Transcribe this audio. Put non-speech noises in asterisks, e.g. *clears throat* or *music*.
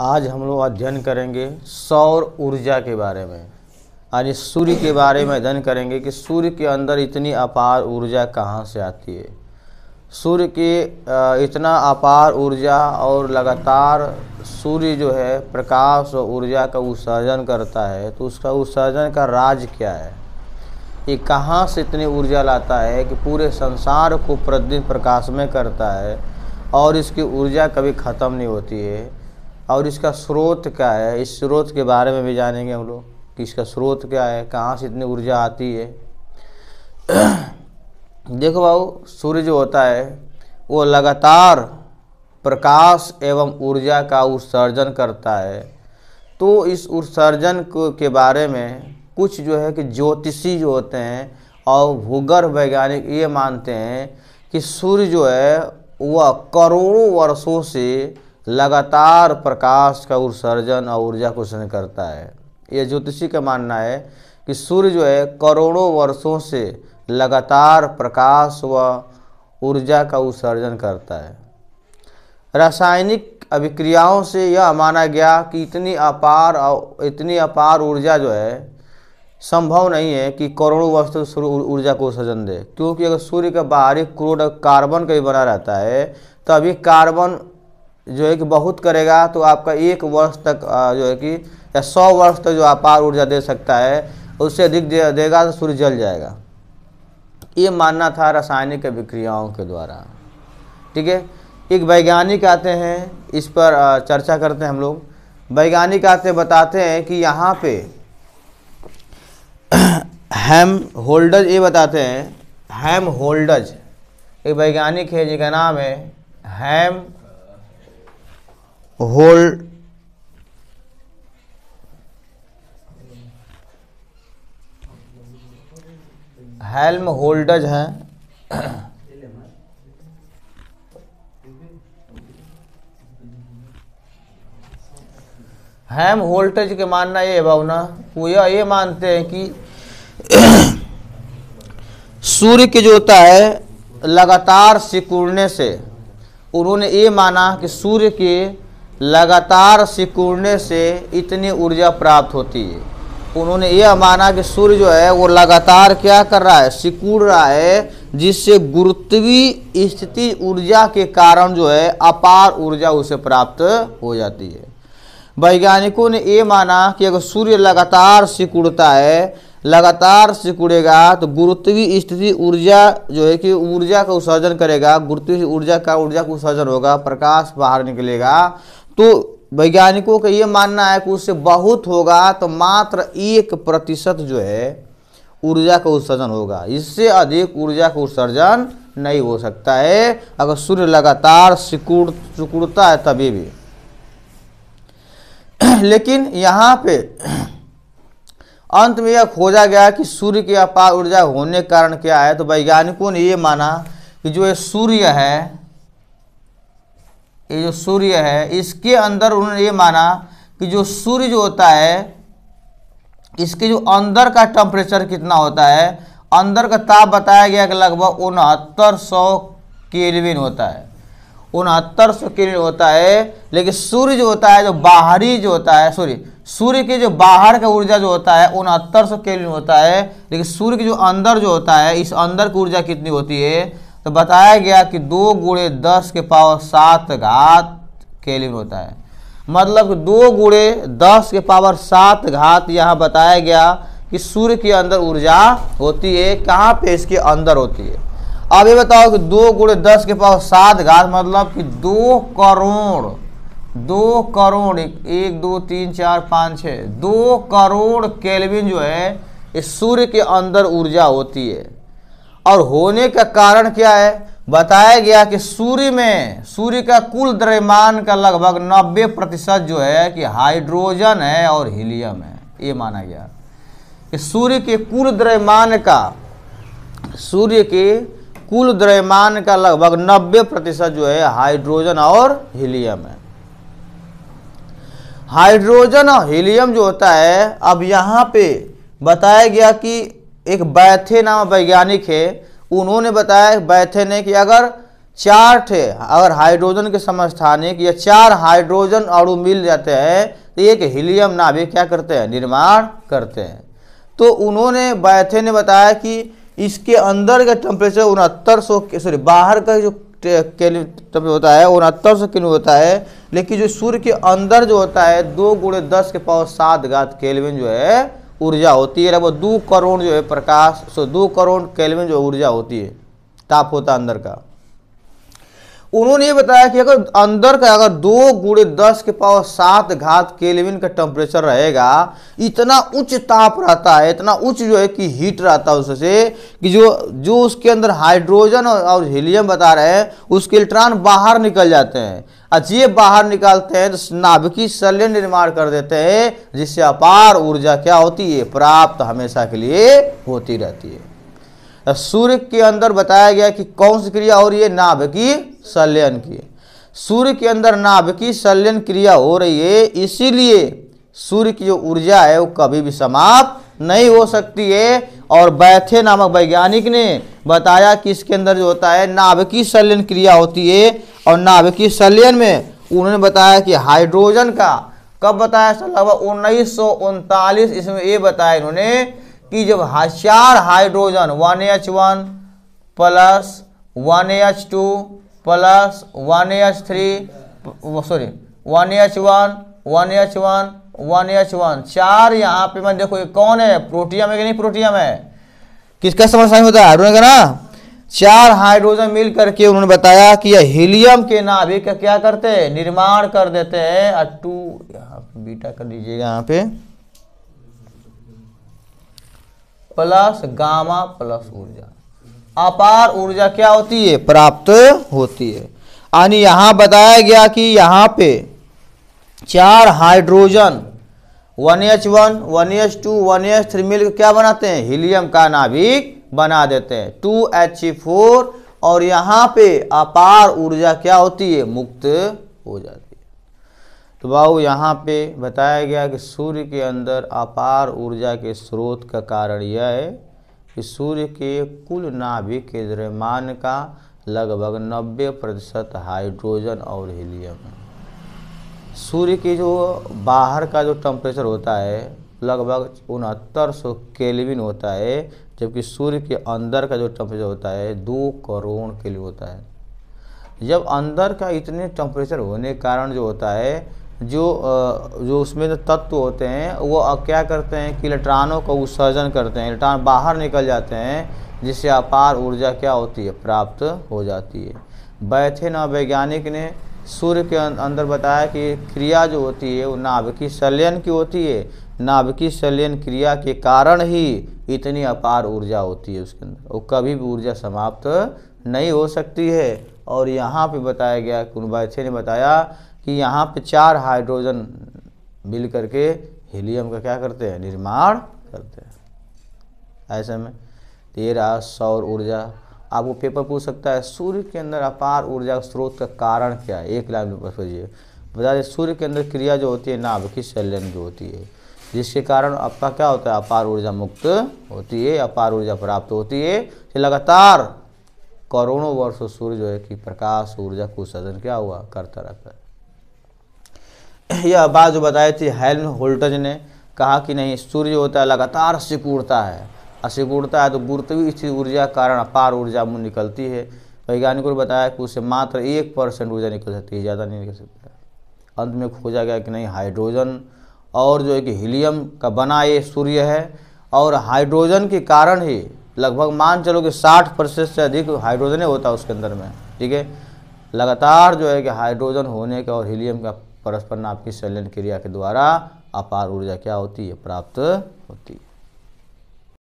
आज हम लोग अध्ययन करेंगे सौर ऊर्जा के बारे में यानी सूर्य के बारे में अध्ययन करेंगे कि सूर्य के अंदर इतनी अपार ऊर्जा कहाँ से आती है सूर्य के इतना अपार ऊर्जा और लगातार सूर्य जो है प्रकाश और ऊर्जा का उत्सर्जन करता है तो उसका उत्सर्जन का राज क्या है ये कहाँ से इतनी ऊर्जा लाता है कि पूरे संसार को प्रतिदिन प्रकाश में करता है और इसकी ऊर्जा कभी ख़त्म नहीं होती है और इसका स्रोत क्या है इस स्रोत के बारे में भी जानेंगे हम लोग कि इसका स्रोत क्या है कहाँ से इतनी ऊर्जा आती है *clears throat* देखो भाऊ सूर्य जो होता है वो लगातार प्रकाश एवं ऊर्जा का उत्सर्जन करता है तो इस उत्सर्जन के बारे में कुछ जो है कि ज्योतिषी जो होते हैं और भूगर्भ वैज्ञानिक ये मानते हैं कि सूर्य जो है वह करोड़ों वर्षों से लगातार प्रकाश का उत्सर्जन और ऊर्जा को उत्सर्जन करता है यह ज्योतिषी का मानना है कि सूर्य जो है करोड़ों वर्षों से लगातार प्रकाश व ऊर्जा का उत्सर्जन करता है रासायनिक अभिक्रियाओं से यह माना गया कि इतनी अपार इतनी अपार ऊर्जा जो है संभव नहीं है कि करोड़ों वर्ष तक सूर्य ऊर्जा को उत्सर्जन दे क्योंकि अगर सूर्य का बाहरी क्रोड कार्बन का भी बना रहता है तभी कार्बन जो है कि बहुत करेगा तो आपका एक वर्ष तक जो है कि या सौ वर्ष तक जो अपार ऊर्जा दे सकता है उससे अधिक दे, देगा तो सूर्य जल जाएगा ये मानना था रासायनिक विक्रियाओं के द्वारा ठीक है एक वैज्ञानिक आते हैं इस पर चर्चा करते हैं हम लोग वैज्ञानिक आते बताते हैं कि यहाँ पे *clears throat* हैम होल्डज ये बताते हैं हैम होल्डज एक वैज्ञानिक है जिनका नाम है हैम होल्ड हेल्म होल्डज हैं हैम होल्टेज के मानना ये भावना वो यह ये मानते हैं कि सूर्य के जो होता है लगातार सिकुड़ने से उन्होंने ये माना कि सूर्य के लगातार सिकुड़ने से इतनी ऊर्जा प्राप्त होती है उन्होंने यह माना कि सूर्य जो है वो लगातार क्या कर रहा है सिकुड़ रहा है जिससे गुरुत्वी स्थिति ऊर्जा के कारण जो है अपार ऊर्जा उसे प्राप्त हो जाती है वैज्ञानिकों ने ये माना कि अगर सूर्य लगातार सिकुड़ता है लगातार सिकुड़ेगा तो गुरुत्वी स्थिति ऊर्जा जो है कि ऊर्जा का उत्सर्जन करेगा गुरुत्वी ऊर्जा का ऊर्जा का उत्सर्जन होगा प्रकाश बाहर निकलेगा तो वैज्ञानिकों का ये मानना है कि उससे बहुत होगा तो मात्र एक प्रतिशत जो है ऊर्जा का उत्सर्जन होगा इससे अधिक ऊर्जा का उत्सर्जन नहीं हो सकता है अगर सूर्य लगातार सिकुड़ सिकुड़ता है तभी भी *clears throat* लेकिन यहाँ पे *clears throat* अंत में यह खोजा गया कि सूर्य की अपार ऊर्जा होने के कारण क्या है तो वैज्ञानिकों ने ये माना कि जो ये सूर्य है ये जो सूर्य है इसके अंदर उन्होंने ये माना कि जो सूर्य जो होता है इसके जो अंदर का टेम्परेचर कितना होता है अंदर का ताप बताया गया कि लगभग उनहत्तर सौ केलविन होता है उनहत्तर सौ केलविन होता है लेकिन सूर्य जो होता है जो बाहरी जो होता है सॉरी सूर्य के जो बाहर का ऊर्जा जो होता है उनहत्तर सौ केलविन होता है लेकिन सूर्य के जो अंदर जो होता है इस अंदर की ऊर्जा कितनी होती है तो बताया गया कि दो गुड़े दस के पावर सात घात केल्विन होता है मतलब दो गुड़े दस के पावर सात घात यहाँ बताया गया कि सूर्य के अंदर ऊर्जा होती है कहाँ पे इसके अंदर होती है अब ये बताओ कि दो गुड़े दस के पावर सात घात मतलब कि दो करोड़ दो करोड़ एक दो तीन चार पाँच छः दो करोड़ केल्विन जो है इस सूर्य के अंदर ऊर्जा होती है और होने का कारण क्या है बताया गया कि सूर्य में सूर्य का कुल द्रव्यमान का लगभग 90 प्रतिशत जो है कि हाइड्रोजन है और हीलियम है ये माना गया कि सूर्य के कुल द्रव्यमान का सूर्य के कुल द्रव्यमान का लगभग 90 प्रतिशत जो है हाइड्रोजन और हीलियम है हाइड्रोजन और हीलियम जो होता है अब यहाँ पे बताया गया कि एक बैथे नाम वैज्ञानिक है उन्होंने बताया बैथे ने कि अगर चार थे अगर हाइड्रोजन के समस्थानिक या चार हाइड्रोजन अणु मिल जाते हैं तो एक हीलियम नाभिक क्या करते हैं निर्माण करते हैं तो उन्होंने बैथे ने बताया कि इसके अंदर का टेम्परेचर उनहत्तर सौ सॉरी बाहर का जो टेम्परेचर होता है उनहत्तर सौ केल्विन होता है लेकिन जो सूर्य के अंदर जो होता है दो गुड़े दस के पावर सात घात केल्विन जो है ऊर्जा होती है लगभग दो करोड़ जो है प्रकाश सो दो करोड़ केल्विन जो ऊर्जा होती है ताप होता है अंदर का उन्होंने ये बताया कि अगर अंदर का अगर दो गुड़े दस के पावर सात घात केल्विन का टेम्परेचर रहेगा इतना उच्च ताप रहता है इतना उच्च जो है कि हीट रहता है उससे कि जो जो उसके अंदर हाइड्रोजन और, और हीलियम बता रहे हैं उसके इलेक्ट्रॉन बाहर निकल जाते हैं अजीय बाहर निकालते हैं तो नाभिकी शल्य निर्माण कर देते हैं जिससे अपार ऊर्जा क्या होती है प्राप्त हमेशा के लिए होती रहती है सूर्य के अंदर बताया गया कि कौन सी क्रिया हो रही है नाभिकी शल्यन की सूर्य के अंदर नाभिकी शल्यन क्रिया हो रही है इसीलिए सूर्य की जो ऊर्जा है वो कभी भी समाप्त नहीं हो सकती है और बैथे नामक वैज्ञानिक ने बताया कि इसके अंदर जो होता है नाभिकी शल्यन क्रिया होती है और नाभिकीय संलयन में उन्होंने बताया कि हाइड्रोजन का कब बताया सर लगभग उन्नीस इसमें ये बताया इन्होंने कि जब चार hydrogen one H one plus one H two plus one H three sorry one H one one H one one H one चार यहाँ पे मैं देखो ये कौन है प्रोटियम है कि नहीं प्रोटियम है किसका समस्या होता है हाइड्रोजन का ना चार हाइड्रोजन मिल करके उन्होंने बताया कि यह हीलियम के नाभिक का क्या करते हैं निर्माण कर देते हैं अटू टू यहाँ पे बीटा कर दीजिएगा यहाँ पे प्लस गामा प्लस ऊर्जा अपार ऊर्जा क्या होती है प्राप्त होती है यानी यहाँ बताया गया कि यहाँ पे चार hydrogen one H one one H two one H three मिलकर क्या बनाते हैं हीलियम का नाभिक बना देते हैं टू एच फोर और यहाँ पे अपार ऊर्जा क्या होती है मुक्त हो जाती है तो बाबू यहाँ पे बताया गया कि सूर्य के अंदर अपार ऊर्जा के स्रोत का कारण यह है कि सूर्य के कुल नाभिक के द्रव्यमान का लगभग 90 प्रतिशत हाइड्रोजन और हीलियम है सूर्य की जो बाहर का जो टेम्परेचर होता है लगभग उनहत्तर सौ केलविन होता है जबकि सूर्य के अंदर का जो टेम्परेचर होता है दो करोड़ केलविन होता है जब अंदर का इतने टेम्परेचर होने के कारण जो होता है जो जो उसमें जो तत्व होते हैं वो क्या करते हैं कि इलेक्ट्रॉनों का उत्सर्जन करते हैं इलेक्ट्रॉन बाहर निकल जाते हैं जिससे अपार ऊर्जा क्या होती है प्राप्त हो जाती है बैथे वैज्ञानिक ने सूर्य के अं-, अंदर बताया कि क्रिया जो होती है वो नाभिकीय संलयन की होती है नाभिकीय शल्यन क्रिया के कारण ही इतनी अपार ऊर्जा होती है उसके अंदर और कभी भी ऊर्जा समाप्त नहीं हो सकती है और यहाँ पे बताया गया कुनबाचे ने बताया कि यहाँ पे चार हाइड्रोजन मिल करके हीलियम का क्या करते हैं निर्माण करते हैं ऐसे में तेरा सौर ऊर्जा आपको पेपर पूछ सकता है सूर्य के अंदर अपार ऊर्जा स्रोत का कारण क्या है एक लाइन में बता दें सूर्य के अंदर क्रिया जो होती है नाभ की जो होती है जिसके कारण आपका क्या होता है अपार ऊर्जा मुक्त होती है अपार ऊर्जा प्राप्त होती है लगातार करोड़ों वर्षों सूर्य जो है कि प्रकाश ऊर्जा को सदन क्या हुआ करता रहता है यह बात जो बताई थी हेल्म होल्टज ने कहा कि नहीं सूर्य होता है लगातार सिकुड़ता है असिकुड़ता है तो गुरुत्वी स्थिति ऊर्जा कारण अपार ऊर्जा निकलती है वैज्ञानिकों ने बताया कि उससे मात्र एक परसेंट ऊर्जा निकल सकती है ज़्यादा नहीं निकल सकता अंत में खोजा गया कि नहीं हाइड्रोजन और जो है कि हीलियम का बना ये सूर्य है और हाइड्रोजन के कारण ही लगभग मान चलो कि 60 परसेंट से अधिक हाइड्रोजन होता है उसके अंदर में ठीक है लगातार जो है कि हाइड्रोजन होने का और हीलियम का परस्पर नाप की संलयन क्रिया के द्वारा अपार ऊर्जा क्या होती है प्राप्त होती है